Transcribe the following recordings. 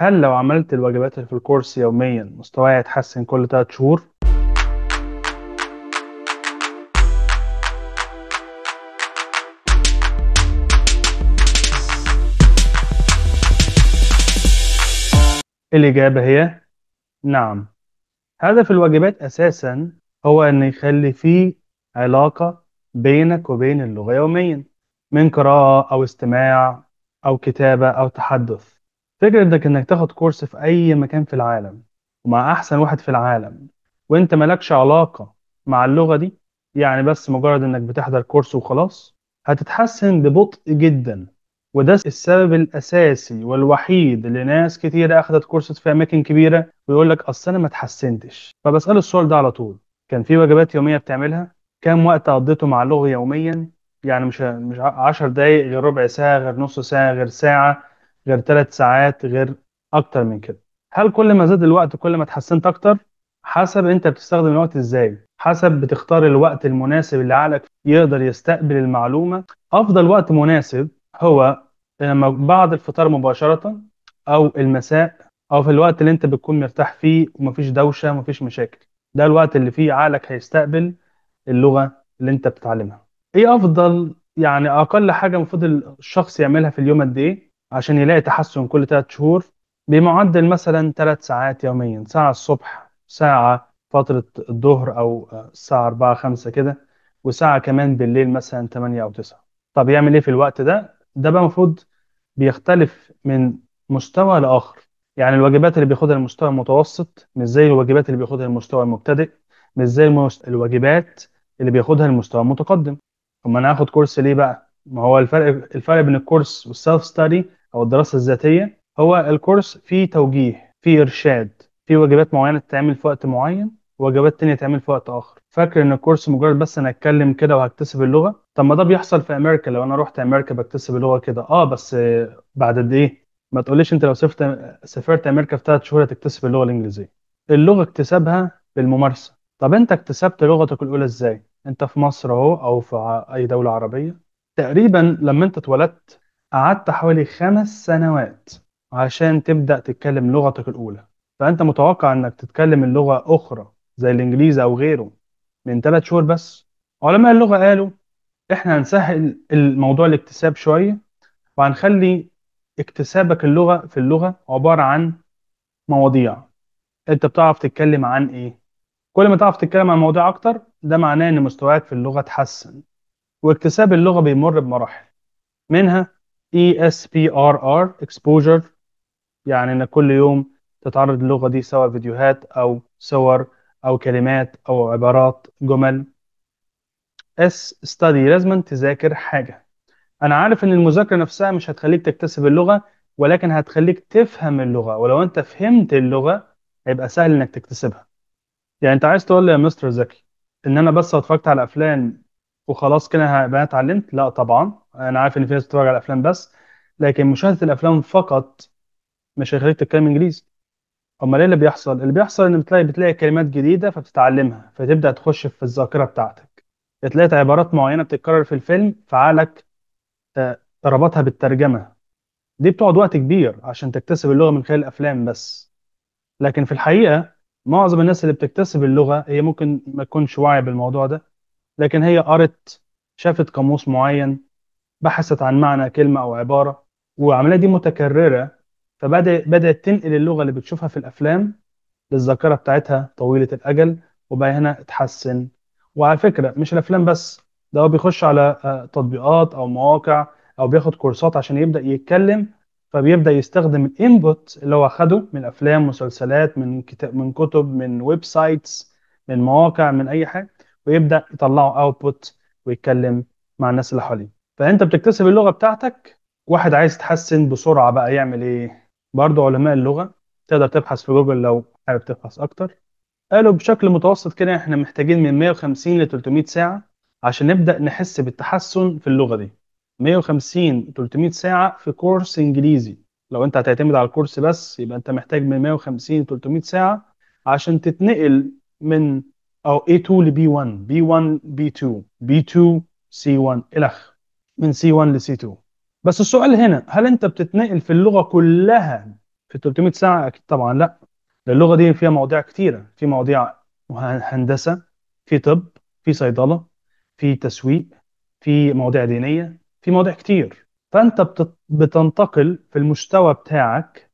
هل لو عملت الواجبات في الكورس يوميا مستواي هيتحسن كل 3 شهور؟ الإجابة هي نعم هدف الواجبات أساسا هو أن يخلي فيه علاقة بينك وبين اللغة يوميا من قراءة أو استماع أو كتابة أو تحدث فكرة انك انك تاخد كورس في اي مكان في العالم ومع احسن واحد في العالم وانت مالكش علاقة مع اللغة دي يعني بس مجرد انك بتحضر كورس وخلاص هتتحسن ببطء جدا وده السبب الاساسي والوحيد اللي ناس كتير اخدت كورسات في اماكن كبيرة ويقول لك اصل انا ما اتحسنتش فبسأله السؤال ده على طول كان في واجبات يومية بتعملها كام وقت قضيته مع اللغة يوميا يعني مش مش 10 دقايق غير ربع ساعة غير نص ساعة غير ساعة غير ثلاث ساعات غير اكتر من كده هل كل ما زاد الوقت كل ما اتحسنت اكتر حسب انت بتستخدم الوقت ازاي حسب بتختار الوقت المناسب اللي عقلك يقدر يستقبل المعلومه افضل وقت مناسب هو لما بعد الفطار مباشره او المساء او في الوقت اللي انت بتكون مرتاح فيه ومفيش دوشه ومفيش مشاكل ده الوقت اللي فيه عقلك هيستقبل اللغه اللي انت بتتعلمها ايه افضل يعني اقل حاجه المفروض الشخص يعملها في اليوم قد ايه عشان يلاقي تحسن كل ثلاث شهور بمعدل مثلا ثلاث ساعات يوميا ساعة الصبح ساعة فترة الظهر أو الساعة 4 5 كده وساعة كمان بالليل مثلا 8 أو 9 طب يعمل إيه في الوقت ده؟ ده بقى المفروض بيختلف من مستوى لآخر يعني الواجبات اللي بياخدها المستوى المتوسط مش زي الواجبات اللي بياخدها المستوى المبتدئ مش زي الواجبات اللي بياخدها المستوى المتقدم طب ما انا هاخد كورس ليه بقى ما هو الفرق الفرق بين الكورس والسيلف ستادي او الدراسه الذاتيه هو الكورس فيه توجيه فيه ارشاد في واجبات معينه تتعمل في وقت معين وواجبات تانية تعمل في وقت اخر فاكر ان الكورس مجرد بس انا اتكلم كده وهكتسب اللغه طب ما ده بيحصل في امريكا لو انا رحت امريكا بكتسب اللغه كده اه بس بعد قد ايه ما تقوليش انت لو سافرت سافرت امريكا في ثلاث شهور هتكتسب اللغه الانجليزيه اللغه اكتسابها بالممارسه طب انت اكتسبت لغتك الاولى ازاي انت في مصر اهو او في اي دوله عربيه تقريبا لما انت اتولدت قعدت حوالي خمس سنوات عشان تبدأ تتكلم لغتك الأولى فأنت متوقع إنك تتكلم اللغة أخرى زي الإنجليزي أو غيره من ثلاث شهور بس علماء اللغة قالوا إحنا هنسهل الموضوع الاكتساب شوية وهنخلي اكتسابك اللغة في اللغة عبارة عن مواضيع أنت بتعرف تتكلم عن إيه كل ما تعرف تتكلم عن مواضيع أكتر ده معناه إن مستواك في اللغة اتحسن واكتساب اللغة بيمر بمراحل منها اي اس بي ار ار اكسبوجر يعني انك كل يوم تتعرض للغه دي سواء فيديوهات او صور او كلمات او عبارات جمل اس ستادي لازم تذاكر حاجه انا عارف ان المذاكره نفسها مش هتخليك تكتسب اللغه ولكن هتخليك تفهم اللغه ولو انت فهمت اللغه هيبقى سهل انك تكتسبها يعني انت عايز تقول لي يا مستر زكي ان انا بس اتفرجت على افلام وخلاص كده انا اتعلمت لا طبعا انا عارف ان في ناس بتتفرج على الافلام بس لكن مشاهده الافلام فقط مش هيخليك تتكلم انجليزي امال ايه اللي بيحصل اللي بيحصل ان بتلاقي بتلاقي كلمات جديده فبتتعلمها فتبدا تخش في الذاكره بتاعتك تلاقي عبارات معينه بتتكرر في الفيلم فعقلك آه، ربطها بالترجمه دي بتقعد وقت كبير عشان تكتسب اللغه من خلال الافلام بس لكن في الحقيقه معظم الناس اللي بتكتسب اللغه هي ممكن ما تكونش واعيه بالموضوع ده لكن هي قرت شافت قاموس معين بحثت عن معنى كلمة أو عبارة والعملية دي متكررة فبدأت تنقل اللغة اللي بتشوفها في الأفلام للذاكرة بتاعتها طويلة الأجل وبقى هنا اتحسن وعلى فكرة مش الأفلام بس ده هو بيخش على آه، تطبيقات أو مواقع أو بياخد كورسات عشان يبدأ يتكلم فبيبدأ يستخدم الانبوت اللي هو خده من أفلام مسلسلات من من كتب من ويب سايتس من مواقع من أي حاجة ويبدا يطلعوا اوتبوت ويتكلم مع الناس اللي حواليه فانت بتكتسب اللغه بتاعتك واحد عايز يتحسن بسرعه بقى يعمل ايه برضه علماء اللغه تقدر تبحث في جوجل لو حابب تبحث اكتر قالوا بشكل متوسط كده احنا محتاجين من 150 ل 300 ساعه عشان نبدا نحس بالتحسن في اللغه دي 150 300 ساعه في كورس انجليزي لو انت هتعتمد على الكورس بس يبقى انت محتاج من 150 ل 300 ساعه عشان تتنقل من او A2 b 1 b 1 b 2 b 2 c 1 الخ من سي 1 لسي 2 بس السؤال هنا هل انت بتتنقل في اللغه كلها في 300 ساعه اكيد طبعا لا اللغه دي فيها مواضيع كتيره في مواضيع هندسه في طب في صيدله في تسويق في مواضيع دينيه في مواضيع كتير فانت بتنتقل في المستوى بتاعك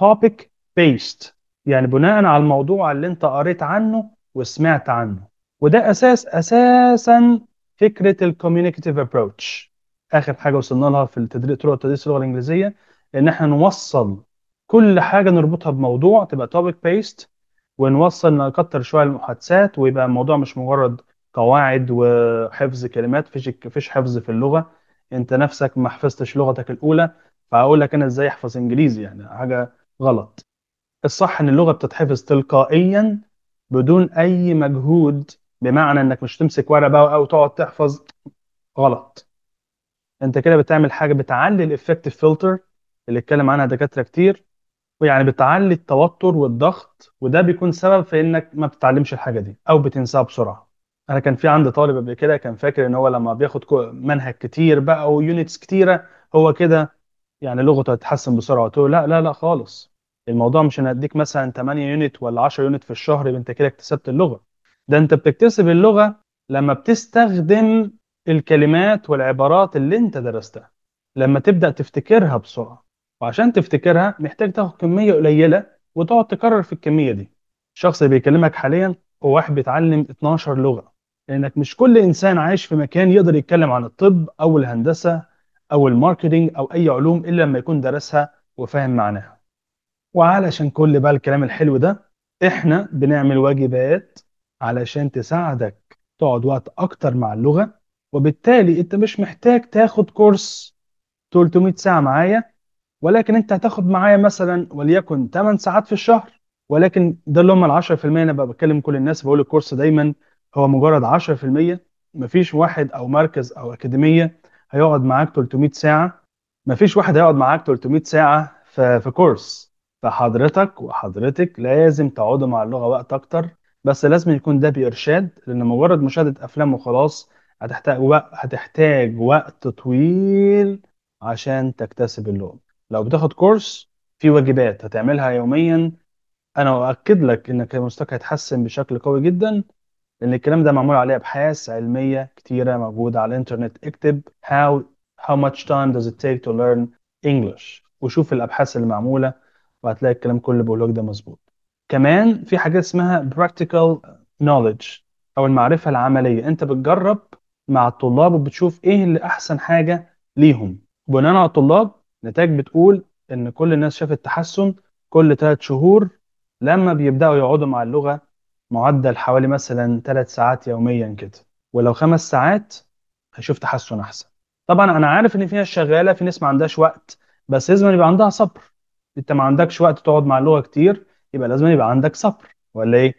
topic based يعني بناء على الموضوع اللي انت قريت عنه وسمعت عنه وده اساس اساسا فكره الكوميونيكتيف ابروتش اخر حاجه وصلنا لها في التدريس طرق تدريس اللغه الانجليزيه ان احنا نوصل كل حاجه نربطها بموضوع تبقى توبيك بيست ونوصل نكتر شويه المحادثات ويبقى الموضوع مش مجرد قواعد وحفظ كلمات فيش فيش حفظ في اللغه انت نفسك ما حفظتش لغتك الاولى فاقول لك انا ازاي احفظ انجليزي يعني حاجه غلط الصح ان اللغه بتتحفظ تلقائيا بدون اي مجهود بمعنى انك مش تمسك ورقه بقى او تقعد تحفظ غلط انت كده بتعمل حاجه بتعلي الافكتيف فلتر اللي اتكلم عنها دكاتره كتير ويعني بتعلي التوتر والضغط وده بيكون سبب في انك ما بتتعلمش الحاجه دي او بتنساها بسرعه انا كان في عندي طالب قبل كده كان فاكر ان هو لما بياخد منهج كتير بقى ويونتس كتيره هو كده يعني لغته هتتحسن بسرعه قلت له لا لا لا خالص الموضوع مش انا اديك مثلا 8 يونت ولا 10 يونت في الشهر انت كده اكتسبت اللغه ده انت بتكتسب اللغه لما بتستخدم الكلمات والعبارات اللي انت درستها لما تبدا تفتكرها بسرعه وعشان تفتكرها محتاج تاخد كميه قليله وتقعد تكرر في الكميه دي الشخص اللي بيكلمك حاليا هو واحد بيتعلم 12 لغه لانك مش كل انسان عايش في مكان يقدر يتكلم عن الطب او الهندسه او الماركتينج او اي علوم الا لما يكون درسها وفاهم معناها وعلشان كل بقى الكلام الحلو ده احنا بنعمل واجبات علشان تساعدك تقعد وقت اكتر مع اللغة وبالتالي انت مش محتاج تاخد كورس 300 ساعة معايا ولكن انت هتاخد معايا مثلا وليكن 8 ساعات في الشهر ولكن ده اللي هم ال 10% انا بقى بكلم كل الناس بقول الكورس دايما هو مجرد 10% مفيش واحد او مركز او اكاديمية هيقعد معاك 300 ساعة مفيش واحد هيقعد معاك 300 ساعة في كورس فحضرتك وحضرتك لازم تقعدوا مع اللغه وقت اكتر بس لازم يكون ده بارشاد لان مجرد مشاهده افلام وخلاص هتحتاج وقت هتحتاج وقت طويل عشان تكتسب اللغه لو بتاخد كورس في واجبات هتعملها يوميا انا اؤكد لك انك مستواك هيتحسن بشكل قوي جدا لان الكلام ده معمول عليه ابحاث علميه كتيره موجوده على الانترنت اكتب how how much time does it take to learn English وشوف الابحاث اللي معموله وهتلاقي الكلام كله بقوله لك ده مظبوط كمان في حاجات اسمها practical knowledge او المعرفه العمليه انت بتجرب مع الطلاب وبتشوف ايه اللي احسن حاجه ليهم بناء على الطلاب نتائج بتقول ان كل الناس شافت تحسن كل ثلاث شهور لما بيبداوا يقعدوا مع اللغه معدل حوالي مثلا ثلاث ساعات يوميا كده ولو خمس ساعات هشوف تحسن احسن طبعا انا عارف ان في ناس شغاله في ناس ما عندهاش وقت بس لازم يبقى عندها صبر انت ما عندكش وقت تقعد مع اللغه كتير يبقى لازم يبقى عندك صبر ولا ايه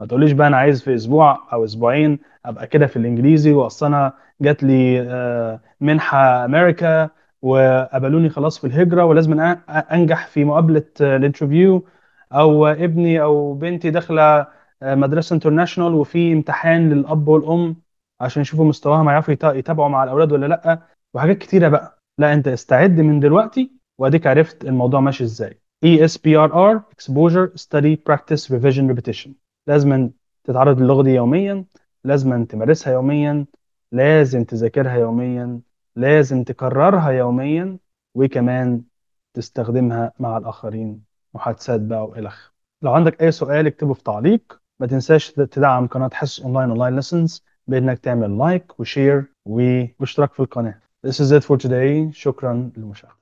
ما تقوليش بقى انا عايز في اسبوع او اسبوعين ابقى كده في الانجليزي واصل انا جات لي آه، منحه امريكا وقبلوني خلاص في الهجره ولازم انجح في مقابله آه، الانترفيو او ابني او بنتي داخله آه، مدرسه انترناشونال وفي امتحان للاب والام عشان يشوفوا مستواهم هيعرفوا يتابعوا مع الاولاد ولا لا وحاجات كتيره بقى لا انت استعد من دلوقتي واديك عرفت الموضوع ماشي ازاي ESPRR Exposure Study Practice Revision Repetition لازم تتعرض للغة دي يوميا لازم تمارسها يوميا لازم تذاكرها يوميا لازم تكررها يوميا وكمان تستخدمها مع الآخرين محادثات بقى اخره لو عندك أي سؤال اكتبه في تعليق ما تنساش تدعم قناة حس أونلاين أونلاين ليسنز بإنك تعمل لايك وشير واشتراك في القناة This is it for today شكرا للمشاهدة